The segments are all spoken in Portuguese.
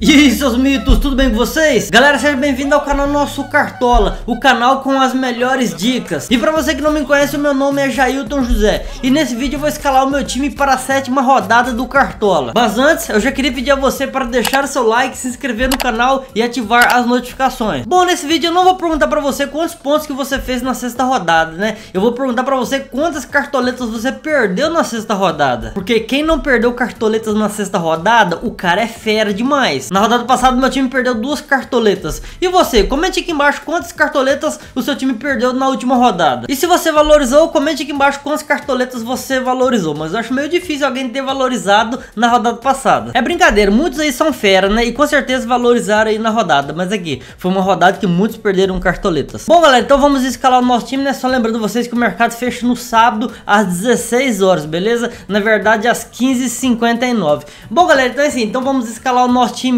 E aí, seus mitos, tudo bem com vocês? Galera, seja bem-vindo ao canal Nosso Cartola, o canal com as melhores dicas. E pra você que não me conhece, o meu nome é Jailton José. E nesse vídeo eu vou escalar o meu time para a sétima rodada do Cartola. Mas antes, eu já queria pedir a você para deixar seu like, se inscrever no canal e ativar as notificações. Bom, nesse vídeo eu não vou perguntar pra você quantos pontos que você fez na sexta rodada, né? Eu vou perguntar pra você quantas cartoletas você perdeu na sexta rodada. Porque quem não perdeu cartoletas na sexta rodada, o cara é fera demais. Na rodada passada, meu time perdeu duas cartoletas. E você, comente aqui embaixo quantas cartoletas o seu time perdeu na última rodada. E se você valorizou, comente aqui embaixo quantas cartoletas você valorizou. Mas eu acho meio difícil alguém ter valorizado na rodada passada. É brincadeira, muitos aí são fera, né? E com certeza valorizaram aí na rodada. Mas aqui, foi uma rodada que muitos perderam cartoletas. Bom, galera, então vamos escalar o nosso time, né? Só lembrando vocês que o mercado fecha no sábado às 16 horas, beleza? Na verdade, às 15h59. Bom, galera, então é assim. Então vamos escalar o nosso time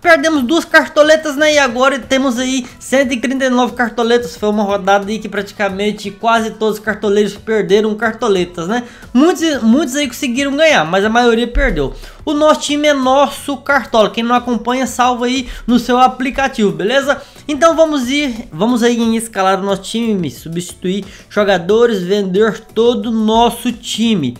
Perdemos duas cartoletas, né? E agora temos aí 139 cartoletas. Foi uma rodada aí que praticamente quase todos os cartoleiros perderam cartoletas, né? Muitos, muitos aí conseguiram ganhar, mas a maioria perdeu. O nosso time é nosso Cartola. Quem não acompanha, salva aí no seu aplicativo, beleza? Então vamos ir, vamos aí em escalar o nosso time, substituir jogadores, vender todo o nosso time.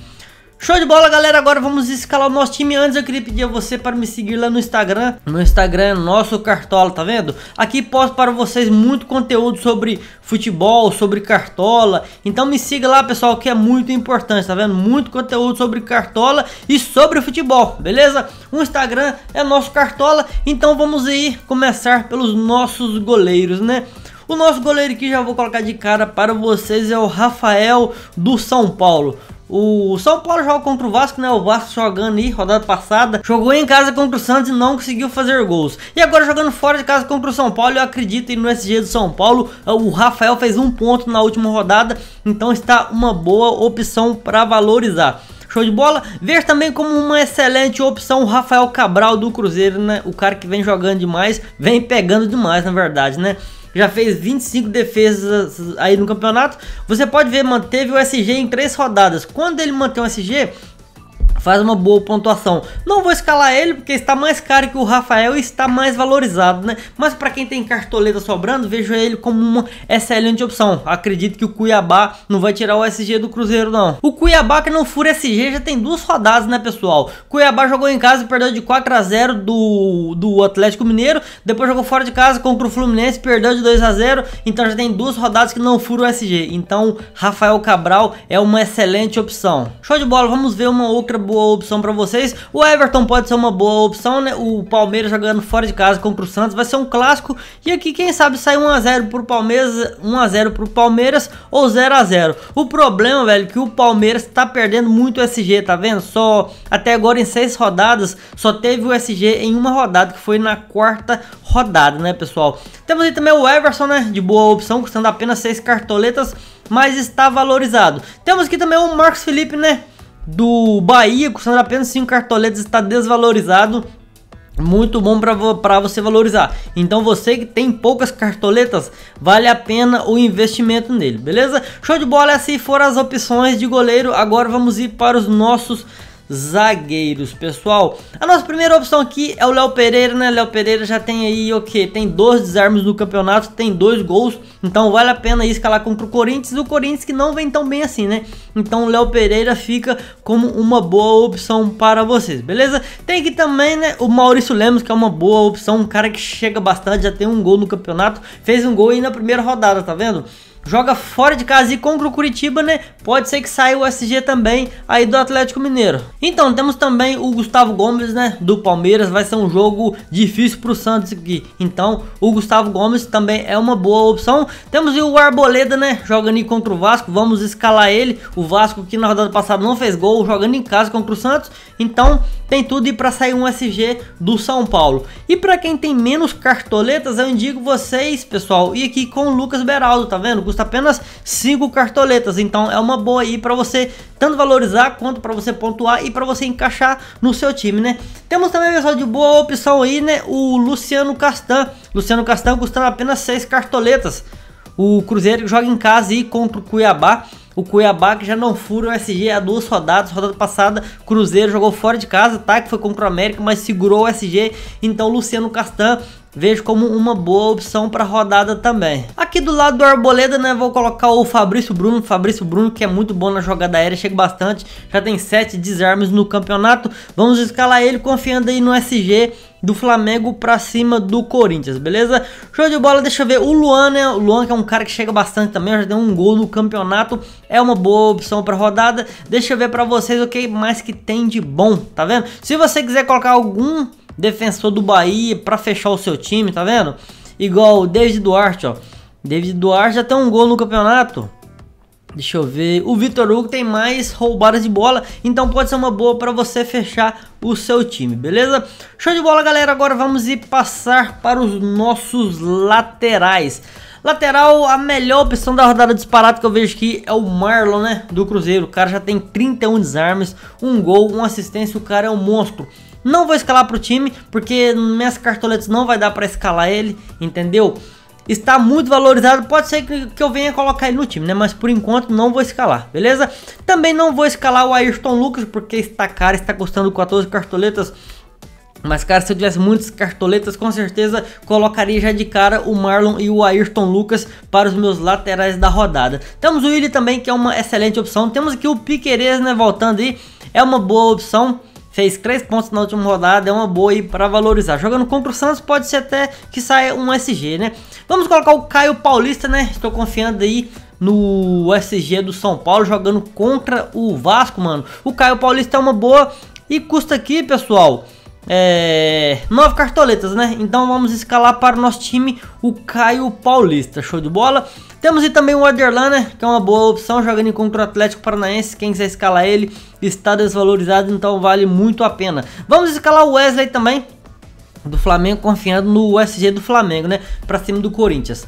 Show de bola, galera. Agora vamos escalar o nosso time. Antes eu queria pedir a você para me seguir lá no Instagram. No Instagram, é nosso Cartola, tá vendo? Aqui posto para vocês muito conteúdo sobre futebol, sobre Cartola. Então me siga lá, pessoal, que é muito importante, tá vendo? Muito conteúdo sobre Cartola e sobre futebol, beleza? O Instagram é nosso Cartola. Então vamos aí começar pelos nossos goleiros, né? O nosso goleiro que já vou colocar de cara para vocês é o Rafael do São Paulo. O São Paulo joga contra o Vasco, né? O Vasco jogando aí, rodada passada. Jogou em casa contra o Santos e não conseguiu fazer gols. E agora jogando fora de casa contra o São Paulo, eu acredito no SG do São Paulo. O Rafael fez um ponto na última rodada, então está uma boa opção para valorizar. Show de bola. Ver também como uma excelente opção o Rafael Cabral do Cruzeiro, né? O cara que vem jogando demais, vem pegando demais, na verdade, né? já fez 25 defesas aí no campeonato. Você pode ver, manteve o SG em três rodadas. Quando ele mantém o SG, faz uma boa pontuação. Não vou escalar ele porque está mais caro que o Rafael e está mais valorizado, né? Mas para quem tem cartoleta sobrando, vejo ele como uma excelente opção. Acredito que o Cuiabá não vai tirar o SG do Cruzeiro não. O Cuiabá que não fura SG já tem duas rodadas, né, pessoal? Cuiabá jogou em casa e perdeu de 4 a 0 do do Atlético Mineiro, depois jogou fora de casa contra o Fluminense, perdeu de 2 a 0, então já tem duas rodadas que não fura o SG. Então, Rafael Cabral é uma excelente opção. Show de bola, vamos ver uma outra boa opção para vocês. O Everton pode ser uma boa opção, né? O Palmeiras jogando fora de casa contra o Santos vai ser um clássico. E aqui, quem sabe, sai 1x0 pro Palmeiras, 1x0 pro Palmeiras ou 0x0. O problema, velho, é que o Palmeiras tá perdendo muito o SG, tá vendo? Só até agora em seis rodadas, só teve o SG em uma rodada, que foi na quarta rodada, né, pessoal? Temos aí também o Everson, né? De boa opção, custando apenas seis cartoletas mas está valorizado. Temos aqui também o Marcos Felipe, né? do Bahia, custando apenas 5 cartoletas, está desvalorizado muito bom para você valorizar. Então você que tem poucas cartoletas, vale a pena o investimento nele, beleza? Show de bola, essas foram as opções de goleiro. Agora vamos ir para os nossos zagueiros, pessoal. A nossa primeira opção aqui é o Léo Pereira, né? Léo Pereira já tem aí, o okay, que? Tem dois desarmes no campeonato, tem dois gols, então vale a pena escalar contra o Corinthians, o Corinthians que não vem tão bem assim, né? Então o Léo Pereira fica como uma boa opção para vocês, beleza? Tem aqui também, né, o Maurício Lemos, que é uma boa opção, um cara que chega bastante, já tem um gol no campeonato, fez um gol aí na primeira rodada, tá vendo? joga fora de casa e contra o Curitiba, né? Pode ser que saia o SG também aí do Atlético Mineiro. Então, temos também o Gustavo Gomes, né? Do Palmeiras. Vai ser um jogo difícil pro Santos aqui. Então, o Gustavo Gomes também é uma boa opção. Temos o Arboleda, né? Jogando aí contra o Vasco. Vamos escalar ele. O Vasco que na rodada passada não fez gol, jogando em casa contra o Santos. Então, tem tudo e para sair um SG do São Paulo. E para quem tem menos cartoletas, eu indico vocês, pessoal, e aqui com o Lucas Beraldo, tá vendo? custa apenas 5 cartoletas, então é uma boa aí para você tanto valorizar quanto para você pontuar e para você encaixar no seu time, né? Temos também, pessoal, de boa opção aí, né, o Luciano Castan. Luciano Castan custando apenas 6 cartoletas. O Cruzeiro joga em casa e contra o Cuiabá. O Cuiabá que já não fura o SG há duas rodadas. Rodada passada, Cruzeiro jogou fora de casa, tá? Que foi contra o América, mas segurou o SG. Então, Luciano Castan vejo como uma boa opção para rodada também. Aqui do lado do Arboleda, né, vou colocar o Fabrício Bruno, Fabrício Bruno que é muito bom na jogada aérea, chega bastante, já tem 7 desarmes no campeonato. Vamos escalar ele confiando aí no SG do Flamengo para cima do Corinthians, beleza? Show de bola, deixa eu ver o Luan, né? O Luan que é um cara que chega bastante também, já deu um gol no campeonato, é uma boa opção para rodada. Deixa eu ver para vocês o que mais que tem de bom, tá vendo? Se você quiser colocar algum defensor do Bahia para fechar o seu time, tá vendo? Igual o David Duarte, ó. David Duarte já tem um gol no campeonato. Deixa eu ver. O Vitor Hugo tem mais roubadas de bola, então pode ser uma boa para você fechar o seu time, beleza? Show de bola, galera. Agora vamos ir passar para os nossos laterais. Lateral, a melhor opção da rodada disparada que eu vejo aqui é o Marlon, né? Do Cruzeiro. O cara já tem 31 desarmes, um gol, uma assistência. O cara é um monstro. Não vou escalar para o time, porque minhas cartoletas não vai dar para escalar ele, entendeu? Está muito valorizado, pode ser que, eu venha colocar ele no time, né? Mas por enquanto não vou escalar, beleza? Também não vou escalar o Ayrton Lucas, porque está caro, está custando 14 cartoletas. Mas, cara, se eu tivesse muitas cartoletas, com certeza colocaria já de cara o Marlon e o Ayrton Lucas para os meus laterais da rodada. Temos o Willi também, que é uma excelente opção. Temos aqui o Piqueires, né, voltando aí. É uma boa opção fez 3 pontos na última rodada, é uma boa aí para valorizar. Jogando contra o Santos pode ser até que saia um SG, né? Vamos colocar o Caio Paulista, né? Estou confiando aí no SG do São Paulo jogando contra o Vasco, mano. O Caio Paulista é uma boa e custa aqui, pessoal, é, nove cartoletas, né? Então vamos escalar para o nosso time o Caio Paulista, show de bola. Temos aí também o Aderlan, né? Que é uma boa opção, jogando contra o Atlético Paranaense. Quem quiser escalar ele está desvalorizado, então vale muito a pena. Vamos escalar o Wesley também, do Flamengo, confiando no USG do Flamengo, né? Para cima do Corinthians.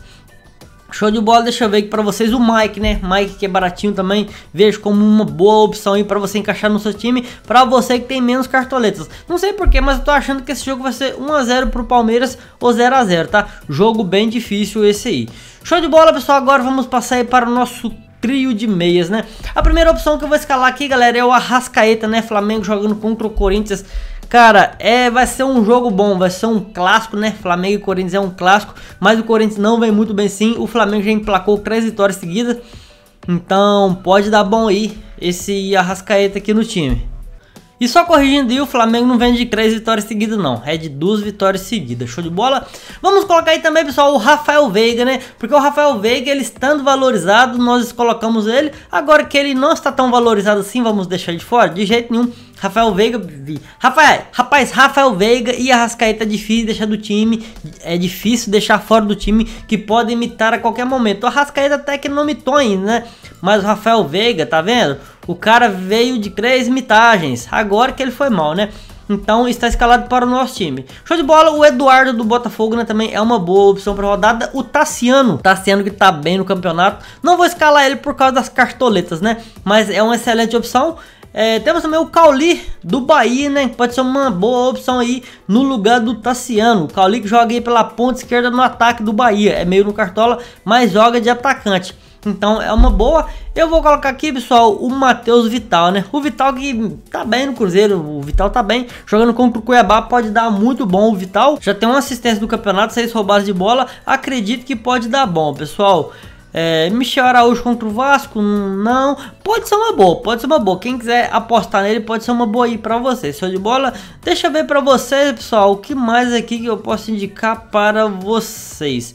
Show de bola, deixa eu ver aqui para vocês o Mike, né? Mike que é baratinho também, vejo como uma boa opção aí para você encaixar no seu time, para você que tem menos cartoletas. Não sei porquê, mas eu tô achando que esse jogo vai ser 1x0 pro Palmeiras ou 0x0, tá? Jogo bem difícil esse aí. Show de bola, pessoal, agora vamos passar aí para o nosso trio de meias, né? A primeira opção que eu vou escalar aqui, galera, é o Arrascaeta, né? Flamengo jogando contra o Corinthians Cara, é, vai ser um jogo bom, vai ser um clássico, né? Flamengo e Corinthians é um clássico, mas o Corinthians não vem muito bem sim. O Flamengo já emplacou três vitórias seguidas, então pode dar bom aí esse Arrascaeta aqui no time. E só corrigindo aí, o Flamengo não vem de três vitórias seguidas não, é de duas vitórias seguidas, show de bola? Vamos colocar aí também, pessoal, o Rafael Veiga, né? Porque o Rafael Veiga, ele estando valorizado, nós colocamos ele, agora que ele não está tão valorizado assim, vamos deixar ele de fora? De jeito nenhum, Rafael Veiga. Rafael, rapaz, Rafael Veiga e Arrascaeta é difícil deixar do time. É difícil deixar fora do time que pode imitar a qualquer momento. O Arrascaeta até que não imitou ainda, né? Mas o Rafael Veiga, tá vendo? O cara veio de três imitagens. Agora que ele foi mal, né? Então está escalado para o nosso time. Show de bola, o Eduardo do Botafogo né, também é uma boa opção para rodada. O Tassiano, Tassiano que está bem no campeonato. Não vou escalar ele por causa das cartoletas, né? Mas é uma excelente opção. É, temos também o Cauli do Bahia, né? Pode ser uma boa opção aí no lugar do Tassiano. O Cauli que joga aí pela ponta esquerda no ataque do Bahia. É meio no cartola, mas joga de atacante. Então é uma boa. Eu vou colocar aqui, pessoal, o Matheus Vital, né? O Vital que tá bem no Cruzeiro, o Vital tá bem. Jogando contra o Cuiabá pode dar muito bom o Vital. Já tem uma assistência do campeonato, seis roubadas de bola. Acredito que pode dar bom, pessoal. É, Michel Araújo contra o Vasco? Não. Pode ser uma boa, pode ser uma boa. Quem quiser apostar nele, pode ser uma boa aí pra vocês. Show de bola? Deixa eu ver pra vocês, pessoal, o que mais aqui que eu posso indicar para vocês.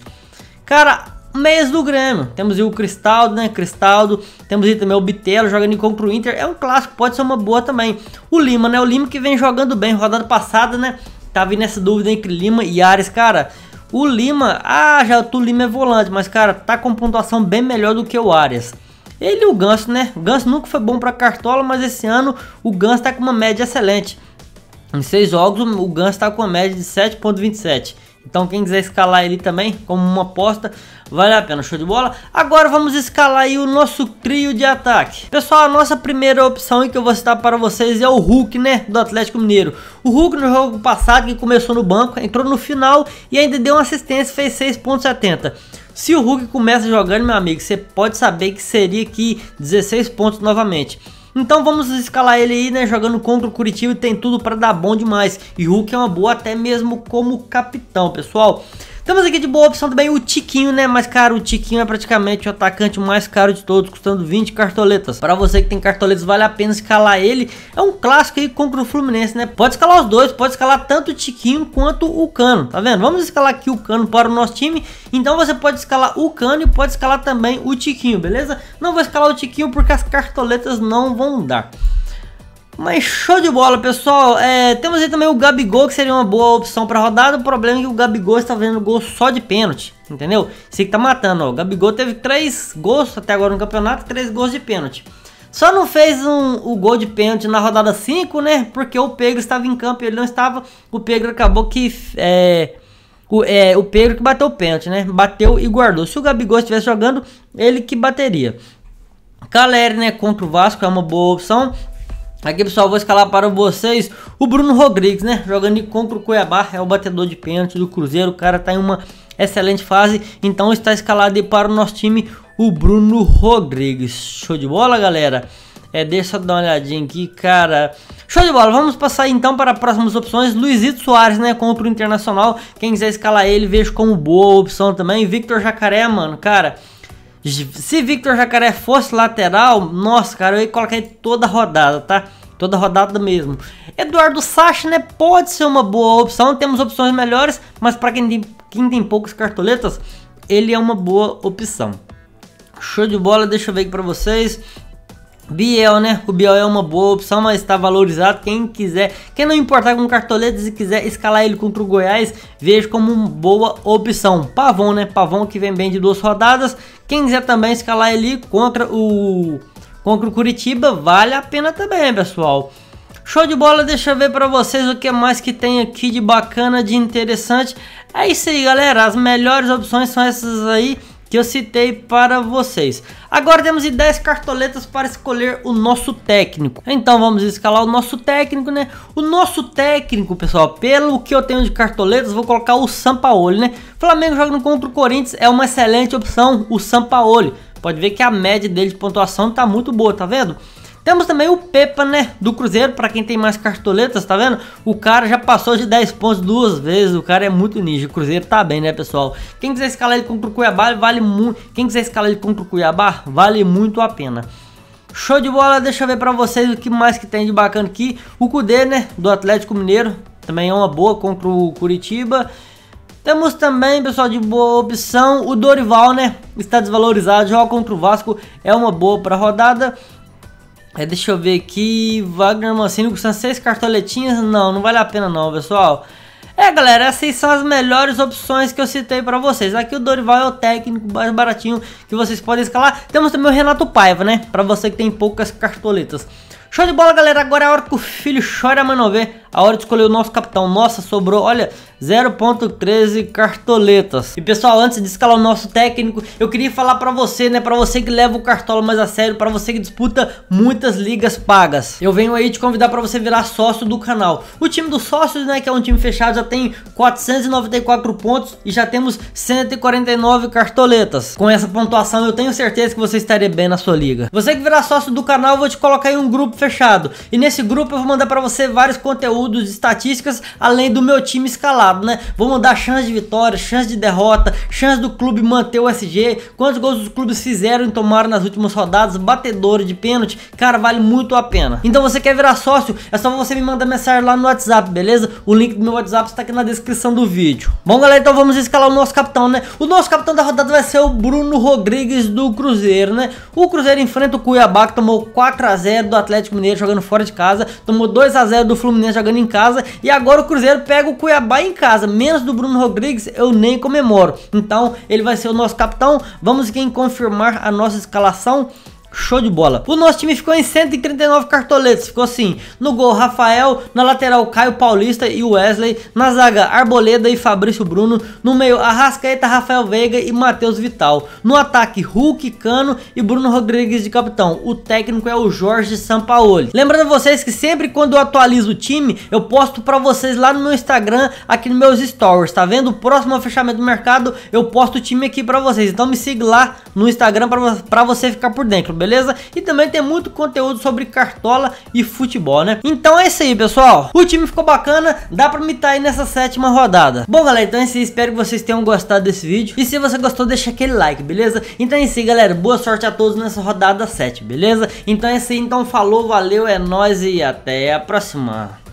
Cara, mês do Grêmio. Temos o Cristaldo, né? Cristaldo. Temos aí também o Bitelo jogando contra o Inter. É um clássico, pode ser uma boa também. O Lima, né? O Lima que vem jogando bem. Rodada passada, né? Tava nessa dúvida entre Lima e Ares, cara. O Lima, ah, já o Lima é volante, mas cara, tá com pontuação bem melhor do que o Arias. Ele e o Ganso, né? O Ganso nunca foi bom para Cartola, mas esse ano o Ganso tá com uma média excelente. Em seis jogos, o Ganso tá com uma média de 7.27. Então quem quiser escalar ele também como uma aposta, vale a pena, show de bola. Agora vamos escalar aí o nosso trio de ataque. Pessoal, a nossa primeira opção que eu vou citar para vocês é o Hulk, né, do Atlético Mineiro. O Hulk no jogo passado que começou no banco, entrou no final e ainda deu uma assistência, fez 6.70. Se o Hulk começa jogando, meu amigo, você pode saber que seria aqui 16 pontos novamente. Então vamos escalar ele aí, né? Jogando contra o Curitiba e tem tudo para dar bom demais. E Hulk é uma boa até mesmo como capitão, pessoal. Temos aqui de boa opção também o Tiquinho, né? Mas, cara, o Tiquinho é praticamente o atacante mais caro de todos, custando 20 cartoletas. Para você que tem cartoletas, vale a pena escalar ele. É um clássico aí contra o Fluminense, né? Pode escalar os dois, pode escalar tanto o Tiquinho quanto o Cano, tá vendo? Vamos escalar aqui o Cano para o nosso time. Então você pode escalar o Cano e pode escalar também o Tiquinho, beleza? Não vou escalar o Tiquinho porque as cartoletas não vão dar. Mas show de bola, pessoal. É, temos aí também o Gabigol, que seria uma boa opção para rodada. O problema é que o Gabigol está fazendo gol só de pênalti, entendeu? Isso que tá matando, ó. O Gabigol teve três gols até agora no campeonato, três gols de pênalti. Só não fez um, o gol de pênalti na rodada 5, né? Porque o Pedro estava em campo, ele não estava. O Pedro acabou que. É, o, é, o Pedro que bateu o pênalti, né? Bateu e guardou. Se o Gabigol estivesse jogando, ele que bateria. Caleri, né, contra o Vasco é uma boa opção. Tá aqui pessoal, vou escalar para vocês o Bruno Rodrigues, né? Jogando contra o Cuiabá, é o batedor de pênalti do Cruzeiro. O cara tá em uma excelente fase, então está escalado para o nosso time o Bruno Rodrigues. Show de bola, galera? É, deixa eu dar uma olhadinha aqui, cara. Show de bola, vamos passar então para as próximas opções. Luizito Soares, né, contra o Internacional. Quem quiser escalar ele, vejo como boa opção também. Victor Jacaré, mano, cara... Se Victor Jacaré fosse lateral, nossa, cara, eu ia colocar ele toda rodada, tá? Toda rodada mesmo. Eduardo Sacha, né? Pode ser uma boa opção. Temos opções melhores, mas para quem tem, quem tem poucas cartoletas, ele é uma boa opção. Show de bola, deixa eu ver aqui para vocês. Biel, né? O Biel é uma boa opção, mas está valorizado. Quem quiser, quem não importar com cartoletas e quiser escalar ele contra o Goiás, vejo como uma boa opção. Pavão, né? Pavão que vem bem de duas rodadas. Quem quiser também escalar ele contra o contra o Curitiba, vale a pena também, pessoal. Show de bola, deixa eu ver para vocês o que mais que tem aqui de bacana, de interessante. É isso aí, galera. As melhores opções são essas aí que eu citei para vocês. Agora temos 10 cartoletas para escolher o nosso técnico. Então vamos escalar o nosso técnico, né? O nosso técnico, pessoal, pelo que eu tenho de cartoletas, vou colocar o Sampaoli, né? Flamengo jogando contra o Corinthians é uma excelente opção, o Sampaoli. Pode ver que a média dele de pontuação tá muito boa, tá vendo? Temos também o Pepa, né, do Cruzeiro, para quem tem mais cartoletas, tá vendo? O cara já passou de 10 pontos duas vezes, o cara é muito ninja. O Cruzeiro tá bem, né, pessoal? Quem quiser escalar ele contra o Cuiabá, vale muito. Quem quiser escalar ele contra o Cuiabá, vale muito a pena. Show de bola, deixa eu ver para vocês o que mais que tem de bacana aqui. O Cudê, né, do Atlético Mineiro, também é uma boa contra o Curitiba. Temos também, pessoal, de boa opção, o Dorival, né, está desvalorizado, joga contra o Vasco, é uma boa para rodada. É, deixa eu ver aqui. Wagner Mancini custando seis cartoletinhas. Não, não vale a pena não, pessoal. É, galera, essas são as melhores opções que eu citei para vocês. Aqui o Dorival é o técnico mais baratinho que vocês podem escalar. Temos também o Renato Paiva, né? Para você que tem poucas cartoletas. Show de bola, galera. Agora é a hora que o filho chora, mano, ver. A hora de escolher o nosso capitão. Nossa, sobrou, olha, 0.13 cartoletas. E, pessoal, antes de escalar o nosso técnico, eu queria falar pra você, né? Pra você que leva o cartola mais a sério, pra você que disputa muitas ligas pagas. Eu venho aí te convidar pra você virar sócio do canal. O time dos sócios, né, que é um time fechado, já tem 494 pontos e já temos 149 cartoletas. Com essa pontuação, eu tenho certeza que você estaria bem na sua liga. Você que virar sócio do canal, eu vou te colocar em um grupo fechado. E nesse grupo eu vou mandar para você vários conteúdos, estatísticas, além do meu time escalado, né? Vou mandar chance de vitória, chance de derrota, chance do clube manter o SG, quantos gols os clubes fizeram e tomaram nas últimas rodadas, batedores de pênalti, cara, vale muito a pena. Então você quer virar sócio? É só você me mandar mensagem lá no WhatsApp, beleza? O link do meu WhatsApp está aqui na descrição do vídeo. Bom, galera, então vamos escalar o nosso capitão, né? O nosso capitão da rodada vai ser o Bruno Rodrigues do Cruzeiro, né? O Cruzeiro enfrenta o Cuiabá que tomou 4 a 0 do Atlético Atlético Mineiro jogando fora de casa, tomou 2 a 0 do Fluminense jogando em casa e agora o Cruzeiro pega o Cuiabá em casa, menos do Bruno Rodrigues, eu nem comemoro. Então, ele vai ser o nosso capitão. Vamos quem confirmar a nossa escalação. Show de bola. O nosso time ficou em 139 cartoletas. Ficou assim. No gol, Rafael. Na lateral, Caio Paulista e Wesley. Na zaga, Arboleda e Fabrício Bruno. No meio, Arrascaeta, Rafael Veiga e Matheus Vital. No ataque, Hulk, Cano e Bruno Rodrigues de capitão. O técnico é o Jorge Sampaoli. Lembrando vocês que sempre quando eu atualizo o time, eu posto para vocês lá no meu Instagram, aqui nos meus stories, tá vendo? O próximo fechamento do mercado, eu posto o time aqui para vocês. Então me siga lá no Instagram para você ficar por dentro, beleza? beleza? E também tem muito conteúdo sobre cartola e futebol, né? Então é isso aí, pessoal. O time ficou bacana, dá pra mitar aí nessa sétima rodada. Bom, galera, então é isso aí. Espero que vocês tenham gostado desse vídeo. E se você gostou, deixa aquele like, beleza? Então é isso aí, galera. Boa sorte a todos nessa rodada 7, beleza? Então é isso aí. Então falou, valeu, é nóis e até a próxima.